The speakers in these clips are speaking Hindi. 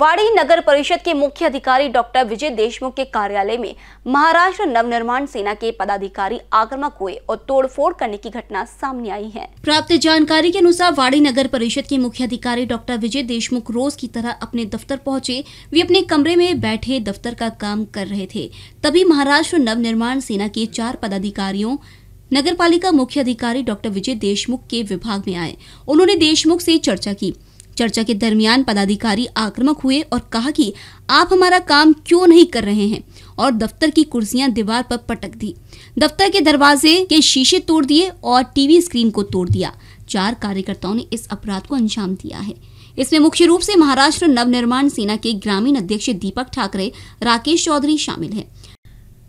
वाड़ी नगर परिषद के मुख्य अधिकारी डॉक्टर विजय देशमुख के कार्यालय में महाराष्ट्र नवनिर्माण सेना के पदाधिकारी आक्रमक हुए और तोड़फोड़ करने की घटना सामने आई है प्राप्त जानकारी के अनुसार वाड़ी नगर परिषद के मुख्य अधिकारी डॉक्टर विजय देशमुख रोज की तरह अपने दफ्तर पहुंचे वे अपने कमरे में बैठे दफ्तर का काम कर रहे थे तभी महाराष्ट्र नवनिर्माण सेना के चार पदाधिकारियों पालिका मुख्य अधिकारी डॉक्टर विजय देशमुख के विभाग में आए उन्होंने देशमुख से चर्चा की चर्चा के दरमियान पदाधिकारी आक्रमक हुए और कहा कि आप हमारा काम क्यों नहीं कर रहे हैं और दफ्तर की कुर्सियां दीवार पर पटक दी दफ्तर के दरवाजे के शीशे तोड़ दिए और टीवी स्क्रीन को तोड़ दिया चार कार्यकर्ताओं ने इस अपराध को अंजाम दिया है इसमें मुख्य रूप से महाराष्ट्र नवनिर्माण सेना के ग्रामीण अध्यक्ष दीपक ठाकरे राकेश चौधरी शामिल हैं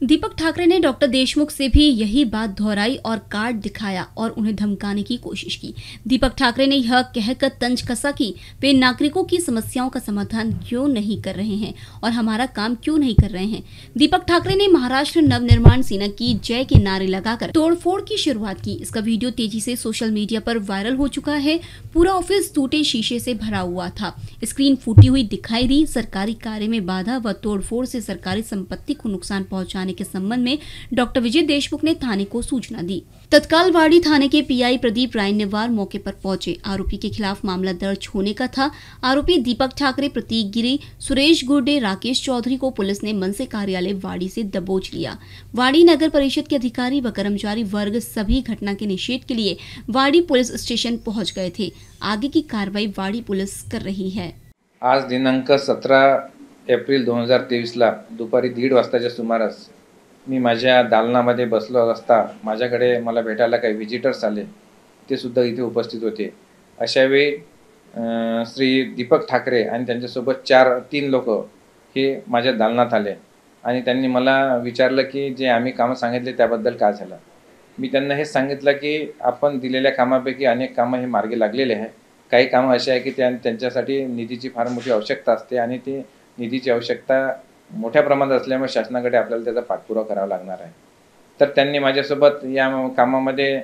दीपक ठाकरे ने डॉक्टर देशमुख से भी यही बात दोहराई और कार्ड दिखाया और उन्हें धमकाने की कोशिश की दीपक ठाकरे ने यह कहकर तंज कसा कि वे नागरिकों की समस्याओं का समाधान क्यों नहीं कर रहे हैं और हमारा काम क्यों नहीं कर रहे हैं दीपक ठाकरे ने महाराष्ट्र नवनिर्माण सेना की जय के नारे लगाकर तोड़फोड़ की शुरुआत की इसका वीडियो तेजी से सोशल मीडिया पर वायरल हो चुका है पूरा ऑफिस टूटे शीशे से भरा हुआ था स्क्रीन फूटी हुई दिखाई दी सरकारी कार्य में बाधा व तोड़फोड़ से सरकारी संपत्ति को नुकसान पहुंचाने बढ़ाने के संबंध में डॉक्टर विजय देशमुख ने थाने को सूचना दी तत्काल वाड़ी थाने के पीआई प्रदीप राय रायनेवार मौके पर पहुंचे आरोपी के खिलाफ मामला दर्ज होने का था आरोपी दीपक ठाकरे प्रतीक गिरी सुरेश गुर्डे राकेश चौधरी को पुलिस ने मन से कार्यालय वाड़ी से दबोच लिया वाड़ी नगर परिषद के अधिकारी व कर्मचारी वर्ग सभी घटना के निषेध के लिए वाड़ी पुलिस स्टेशन पहुंच गए थे आगे की कार्रवाई वाड़ी पुलिस कर रही है आज दिनांक सत्रह अप्रैल दोन हजार तेईस दुपारी दीड वाजताच्या सुमार मी माझ्या दालनामध्ये बसलो असता माझ्याकडे मला भेटायला काही व्हिजिटर्स आले ते सुद्धा इथे उपस्थित होते अशावेळी श्री दीपक ठाकरे आणि त्यांच्यासोबत चार तीन लोक हे माझ्या दालनात आले आणि त्यांनी मला विचारलं की जे आम्ही कामं सांगितले त्याबद्दल काय झालं मी त्यांना हे सांगितलं की आपण दिलेल्या कामापैकी अनेक कामं हे मार्गे लागलेले आहे काही कामं अशी आहे की त्या त्यांच्यासाठी निधीची फार मोठी आवश्यकता असते आणि ती निधीची आवश्यकता मोठ्या प्रमाणात असल्यामुळे शासनाकडे आपल्याला त्याचा पाठपुरावा करावा लागणार आहे तर त्यांनी माझ्यासोबत या कामामध्ये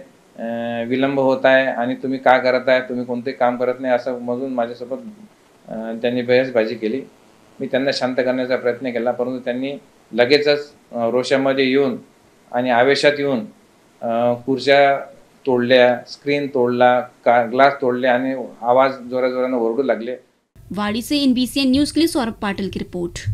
विलंब होत आहे आणि तुम्ही का करत आहे तुम्ही कोणते काम करत नाही असं म्हणून माझ्यासोबत त्यांनी बहसबाजी केली मी त्यांना शांत करण्याचा प्रयत्न केला परंतु त्यांनी लगेचच रोषामध्ये येऊन आणि आवेशात येऊन खुर्च्या तोडल्या स्क्रीन तोडला का ग्लास तोडले आणि आवाज जोराजोरानं ओरडू लागले वाडीचे एनबीसीएन न्यूज क्ली सौरभ पाटील की रिपोर्ट